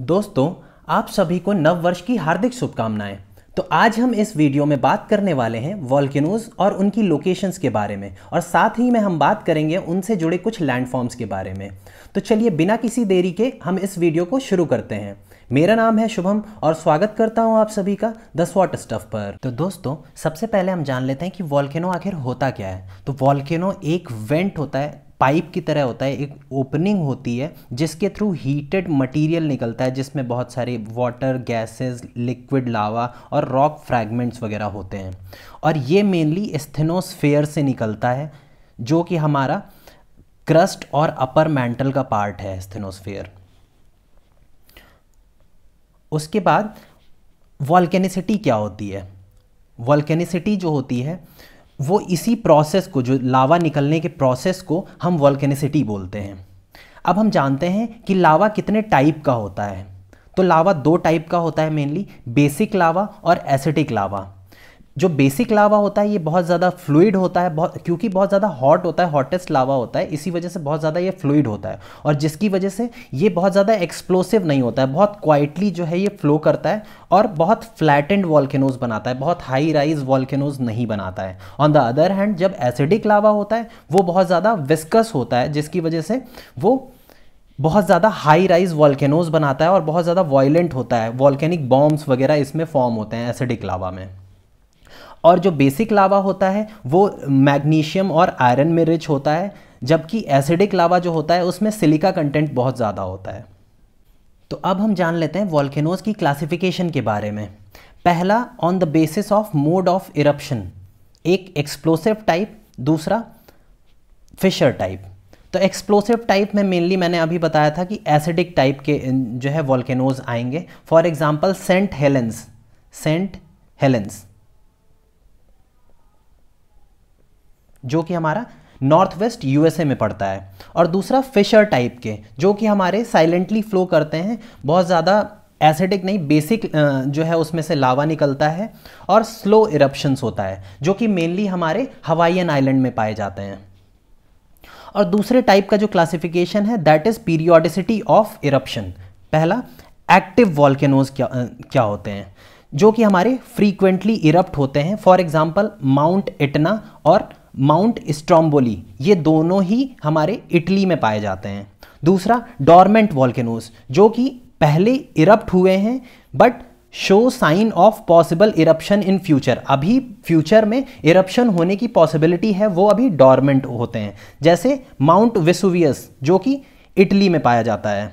दोस्तों आप सभी को नव वर्ष की हार्दिक शुभकामनाएं तो आज हम इस वीडियो में बात करने वाले हैं वॉल्केनोज और उनकी लोकेशंस के बारे में और साथ ही में हम बात करेंगे उनसे जुड़े कुछ लैंडफॉर्म्स के बारे में तो चलिए बिना किसी देरी के हम इस वीडियो को शुरू करते हैं मेरा नाम है शुभम और स्वागत करता हूं आप सभी का द स्वाट स्टफ पर तो दोस्तों सबसे पहले हम जान लेते हैं कि वॉल्केनो आखिर होता क्या है तो वॉल्केनो एक वेंट होता है पाइप की तरह होता है एक ओपनिंग होती है जिसके थ्रू हीटेड मटेरियल निकलता है जिसमें बहुत सारे वाटर गैसेस लिक्विड लावा और रॉक फ्रैगमेंट्स वगैरह होते हैं और ये मेनली स्थेनोस्फेयर से निकलता है जो कि हमारा क्रस्ट और अपर मेंटल का पार्ट है स्थेनोस्फेयर उसके बाद वॉल्केनिसिटी क्या होती है वॉल्केनिसिटी जो होती है वो इसी प्रोसेस को जो लावा निकलने के प्रोसेस को हम वॉल्केनिसिटी बोलते हैं अब हम जानते हैं कि लावा कितने टाइप का होता है तो लावा दो टाइप का होता है मेनली बेसिक लावा और एसिटिक लावा जो बेसिक लावा होता है ये बहुत ज़्यादा फ्लूड होता है बहुत क्योंकि बहुत ज़्यादा हॉट होता है हॉटेस्ट लावा होता है इसी वजह से बहुत ज़्यादा ये फ्लूड होता है और जिसकी वजह से ये बहुत ज़्यादा एक्सप्लोसिव नहीं होता है बहुत क्वाइटली जो है ये फ्लो करता है और बहुत फ्लैटेंड वॉल्केनोज बनाता है बहुत हाई राइज वॉल्केनोज नहीं बनाता है ऑन द अदर हैंड जब एसिडिक लावा होता है वो बहुत ज़्यादा विस्कस होता है जिसकी वजह से वो बहुत ज़्यादा हाई राइज वॉल्केनोज बनाता है और बहुत ज़्यादा वॉयलेंट होता है वॉल्केनिक बॉम्ब्स वगैरह इसमें फॉर्म होते हैं एसिडिक लावा में और जो बेसिक लावा होता है वो मैग्नीशियम और आयरन में रिच होता है जबकि एसिडिक लावा जो होता है उसमें सिलिका कंटेंट बहुत ज़्यादा होता है तो अब हम जान लेते हैं वॉल्केनोज की क्लासिफिकेशन के बारे में पहला on the basis of mode of eruption एक एक्सप्लोसिव टाइप दूसरा फिशर टाइप तो एक्सप्लोसिव टाइप में मेनली मैंने अभी बताया था कि एसिडिक टाइप के जो है वॉल्केनोज आएंगे for example Saint Helens Saint Helens जो कि हमारा नॉर्थ वेस्ट यूएसए में पड़ता है और दूसरा फिशर टाइप के जो कि हमारे साइलेंटली फ्लो करते हैं बहुत ज़्यादा एसिडिक नहीं बेसिक जो है उसमें से लावा निकलता है और स्लो इरप्शंस होता है जो कि मेनली हमारे हवाइन आइलैंड में पाए जाते हैं और दूसरे टाइप का जो क्लासिफिकेशन है that is periodicity of eruption पहला एक्टिव वॉल्केनोज क्या क्या होते हैं जो कि हमारे फ्रीक्वेंटली इरप्ट होते हैं फॉर एग्जाम्पल माउंट इटना और माउंट स्ट्रॉम्बोली ये दोनों ही हमारे इटली में पाए जाते हैं दूसरा डॉर्मेंट वॉल्केनोज जो कि पहले इरप्ट हुए हैं but show sign of possible eruption in future अभी फ्यूचर में इरप्शन होने की पॉसिबिलिटी है वो अभी डॉर्मेंट होते हैं जैसे माउंट विसुवियस जो कि इटली में पाया जाता है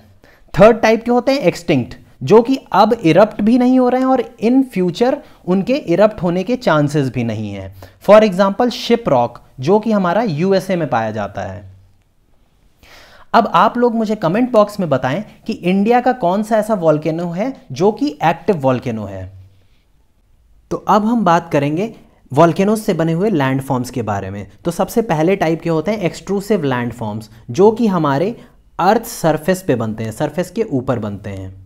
थर्ड टाइप के होते हैं एक्सटिंक्ट जो कि अब इरप्ट भी नहीं हो रहे हैं और इन फ्यूचर उनके इरप्ट होने के चांसेस भी नहीं हैं फॉर एग्जाम्पल शिप रॉक जो कि हमारा यूएसए में पाया जाता है अब आप लोग मुझे कमेंट बॉक्स में बताएं कि इंडिया का कौन सा ऐसा वॉल्केनो है जो कि एक्टिव वॉल्केनो है तो अब हम बात करेंगे वॉल्केनोज से बने हुए लैंडफॉर्म्स के बारे में तो सबसे पहले टाइप के होते हैं एक्सट्रूसिव फॉर्म्स जो कि हमारे अर्थ सरफेस पे बनते हैं सरफेस के ऊपर बनते हैं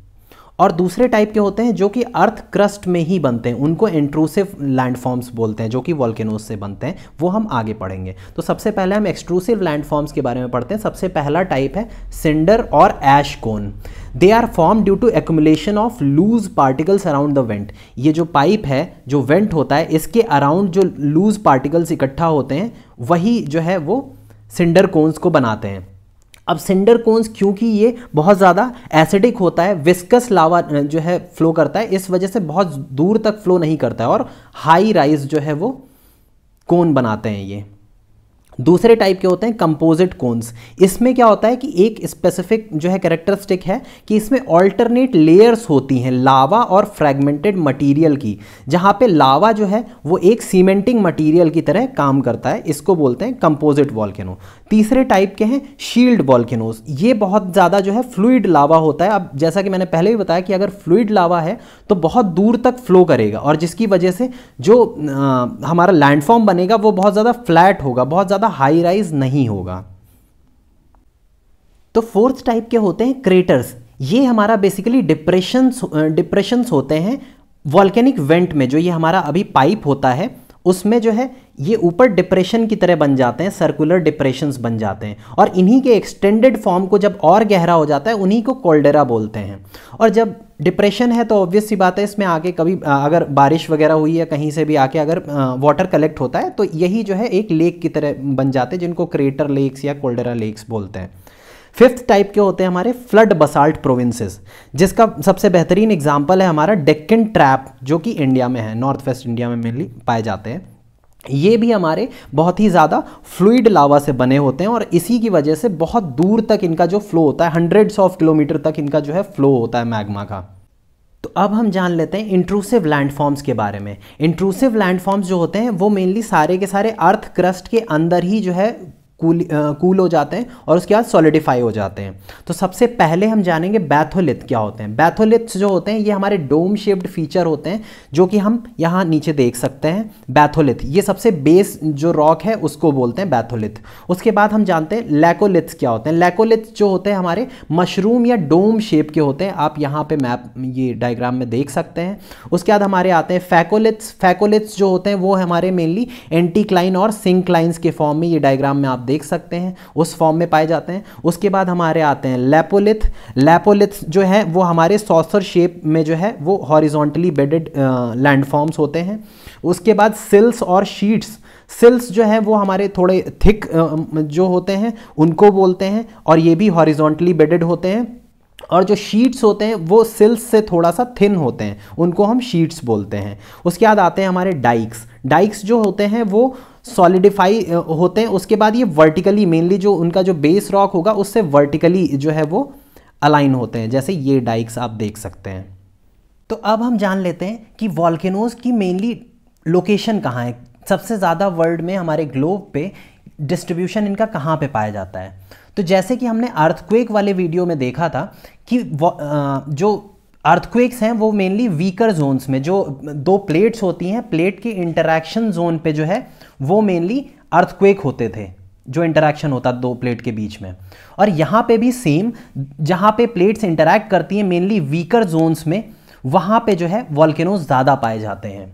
और दूसरे टाइप के होते हैं जो कि अर्थ क्रस्ट में ही बनते हैं उनको इंट्रूसिव लैंडफॉर्म्स बोलते हैं जो कि वॉल्केनोज से बनते हैं वो हम आगे पढ़ेंगे तो सबसे पहले हम एक्सट्रूसिव लैंडफॉर्म्स के बारे में पढ़ते हैं सबसे पहला टाइप है सिंडर और ash cone they are form due to accumulation of loose particles around the vent ये जो पाइप है जो वेंट होता है इसके अराउंड जो लूज पार्टिकल्स इकट्ठा होते हैं वही जो है वो सिंडर कोन्स को बनाते हैं अब सिंडर कोन्स क्योंकि ये बहुत ज़्यादा एसिडिक होता है विस्कस लावा जो है फ्लो करता है इस वजह से बहुत दूर तक फ्लो नहीं करता है और हाई राइज जो है वो कोन बनाते हैं ये दूसरे टाइप के होते हैं कंपोजिट कोन्स इसमें क्या होता है कि एक स्पेसिफिक जो है कैरेक्टरिस्टिक है कि इसमें ऑल्टरनेट लेयर्स होती हैं लावा और फ्रैगमेंटेड मटेरियल की जहाँ पे लावा जो है वो एक सीमेंटिंग मटेरियल की तरह काम करता है इसको बोलते हैं कंपोजिट वॉल्केनो तीसरे टाइप के हैं शील्ड वॉल्केनोज ये बहुत ज़्यादा जो है फ्लूड लावा होता है अब जैसा कि मैंने पहले भी बताया कि अगर फ्लूड लावा है तो बहुत दूर तक फ्लो करेगा और जिसकी वजह से जो आ, हमारा लैंडफॉर्म बनेगा वो बहुत ज़्यादा फ्लैट होगा बहुत ज़्यादा ज़्यादा हाई राइज नहीं होगा तो फोर्थ टाइप के होते हैं क्रेटर्स ये हमारा बेसिकली डिप्रेशंस डिप्रेशंस होते हैं वॉल्केनिक वेंट में जो ये हमारा अभी पाइप होता है उसमें जो है ये ऊपर डिप्रेशन की तरह बन जाते हैं सर्कुलर डिप्रेशंस बन जाते हैं और इन्हीं के एक्सटेंडेड फॉर्म को जब और गहरा हो जाता है उन्हीं को कोल्डेरा बोलते हैं और जब डिप्रेशन है तो ऑब्वियस सी बात है इसमें आके कभी अगर बारिश वगैरह हुई या कहीं से भी आके अगर वाटर कलेक्ट होता है तो यही जो है एक लेक की तरह बन जाते हैं जिनको क्रेटर लेक्स या कोल्डेरा लेक्स बोलते हैं फिफ्थ टाइप के होते हैं हमारे फ्लड बसाल्ट प्रोविंसेस जिसका सबसे बेहतरीन एग्जाम्पल है हमारा डेक्कन ट्रैप जो कि इंडिया में है नॉर्थ वेस्ट इंडिया में मेनली पाए जाते हैं ये भी हमारे बहुत ही ज़्यादा फ्लूड लावा से बने होते हैं और इसी की वजह से बहुत दूर तक इनका जो फ्लो होता है हंड्रेड्स ऑफ किलोमीटर तक इनका जो है फ्लो होता है मैग्मा का तो अब हम जान लेते हैं इंट्रूसिव लैंडफॉर्म्स के बारे में इंट्रूसिव लैंडफॉर्म्स जो होते हैं वो मेनली सारे के सारे अर्थ क्रस्ट के अंदर ही जो है कूल कूल हो जाते हैं और उसके बाद सॉलिडिफाई हो जाते हैं तो सबसे पहले हम जानेंगे बैथोलिथ क्या होते हैं बैथोलिथ्स जो होते हैं ये हमारे डोम शेप्ड फीचर होते हैं जो कि हम यहाँ नीचे देख सकते हैं बैथोलिथ ये सबसे बेस जो रॉक है उसको बोलते हैं बैथोलिथ उसके बाद हम जानते हैं लेकोलिथ्स क्या होते हैं लेकोलिथ्स जो होते हैं हमारे मशरूम या डोम शेप के होते हैं आप यहाँ पर मैप ये डायग्राम में देख सकते हैं उसके बाद हमारे आते हैं फैकोलिथ्स फैकोलिथ्स जो होते हैं वो हमारे मेनली एंटीक्लाइन और सिंक्लाइंस के फॉर्म में ये डायग्राम में आप देख देख सकते हैं उस फॉर्म में पाए जाते हैं उसके बाद हमारे आते हैं लेपोलिथ लेपोलिथ जो है वो हमारे सॉसर शेप में जो है वो हॉरिजॉन्टली बेडेड लैंडफॉर्म्स होते हैं उसके बाद सिल्स और शीट्स सिल्स जो हैं वो हमारे थोड़े थिक जो होते हैं उनको बोलते हैं और ये भी हॉरिजॉन्टली बेडेड होते हैं और जो शीट्स होते हैं वो सिल्स से थोड़ा सा थिन होते हैं उनको हम शीट्स बोलते हैं उसके बाद आते हैं हमारे डाइक्स डाइक्स जो होते हैं वो सॉलिडिफाई uh, होते हैं उसके बाद ये वर्टिकली मेनली जो उनका जो बेस रॉक होगा उससे वर्टिकली जो है वो अलाइन होते हैं जैसे ये डाइक्स आप देख सकते हैं तो अब हम जान लेते हैं कि वॉल्केनोज की मेनली लोकेशन कहाँ है सबसे ज़्यादा वर्ल्ड में हमारे ग्लोब पे डिस्ट्रीब्यूशन इनका कहाँ पे पाया जाता है तो जैसे कि हमने अर्थक्वेक वाले वीडियो में देखा था कि uh, जो अर्थक्वेक्स हैं वो मेनली वीकर जोन्स में जो दो प्लेट्स होती हैं प्लेट के इंटरैक्शन जोन पे जो है वो मेनली अर्थक्वेक होते थे जो इंटरैक्शन होता दो प्लेट के बीच में और यहाँ पे भी सेम जहाँ पे प्लेट्स इंटरैक्ट करती हैं मेनली वीकर जोन्स में वहाँ पे जो है वॉल्केनोज ज़्यादा पाए जाते हैं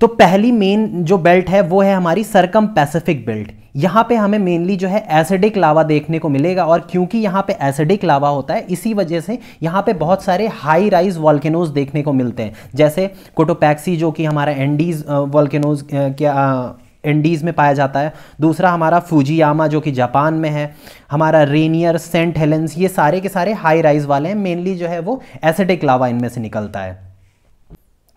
तो पहली मेन जो बेल्ट है वो है हमारी सरकम पैसिफिक बेल्ट यहाँ पे हमें मेनली जो है एसिडिक लावा देखने को मिलेगा और क्योंकि यहाँ पे एसिडिक लावा होता है इसी वजह से यहाँ पे बहुत सारे हाई राइज वॉल्केनोज देखने को मिलते हैं जैसे कोटोपैक्सी जो कि हमारा एंडीज वॉल्केनोज क्या एंडीज़ में पाया जाता है दूसरा हमारा फूजियामा जो कि जापान में है हमारा रेनियर सेंट हेलेंस ये सारे के सारे हाई राइज वाले हैं मेनली जो है वो एसिडिक लावा इनमें से निकलता है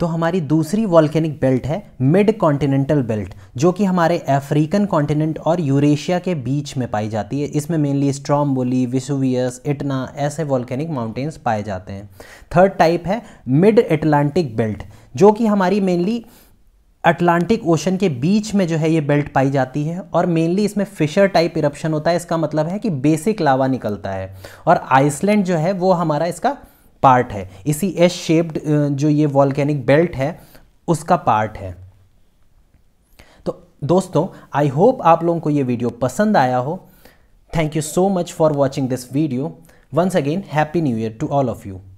तो हमारी दूसरी वॉल्केनिक बेल्ट है मिड कॉन्टिनेंटल बेल्ट जो कि हमारे अफ्रीकन कॉन्टिनेंट और यूरेशिया के बीच में पाई जाती है इसमें मेनली स्ट्रॉम्बोली विसुवियस इटना ऐसे वॉल्केनिक माउंटेन्स पाए जाते हैं थर्ड टाइप है मिड एटलांटिक बेल्ट जो कि हमारी मेनली अटलांटिक ओशन के बीच में जो है ये बेल्ट पाई जाती है और मेनली इसमें फिशर टाइप इरप्शन होता है इसका मतलब है कि बेसिक लावा निकलता है और आइसलैंड जो है वो हमारा इसका पार्ट है इसी एस शेप्ड जो ये वॉल्केनिक बेल्ट है उसका पार्ट है तो दोस्तों आई होप आप लोगों को ये वीडियो पसंद आया हो thank you so much for watching this video once again happy new year to all of you